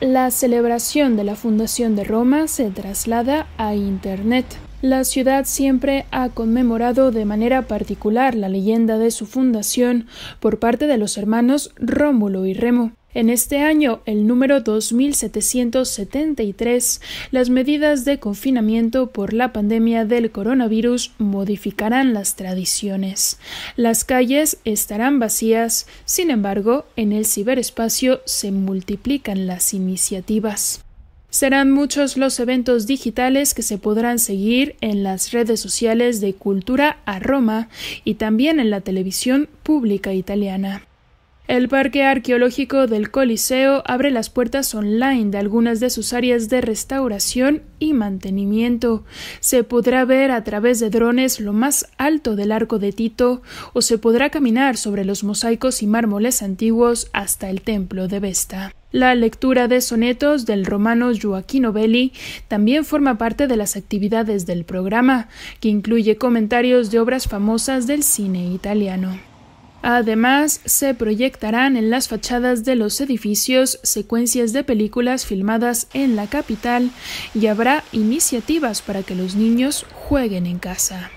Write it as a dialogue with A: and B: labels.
A: La celebración de la fundación de Roma se traslada a Internet. La ciudad siempre ha conmemorado de manera particular la leyenda de su fundación por parte de los hermanos Rómulo y Remo. En este año, el número 2773, las medidas de confinamiento por la pandemia del coronavirus modificarán las tradiciones. Las calles estarán vacías, sin embargo, en el ciberespacio se multiplican las iniciativas. Serán muchos los eventos digitales que se podrán seguir en las redes sociales de Cultura a Roma y también en la televisión pública italiana. El Parque Arqueológico del Coliseo abre las puertas online de algunas de sus áreas de restauración y mantenimiento. Se podrá ver a través de drones lo más alto del arco de Tito o se podrá caminar sobre los mosaicos y mármoles antiguos hasta el templo de Vesta. La lectura de sonetos del romano Joaquino Belli también forma parte de las actividades del programa, que incluye comentarios de obras famosas del cine italiano. Además, se proyectarán en las fachadas de los edificios secuencias de películas filmadas en la capital y habrá iniciativas para que los niños jueguen en casa.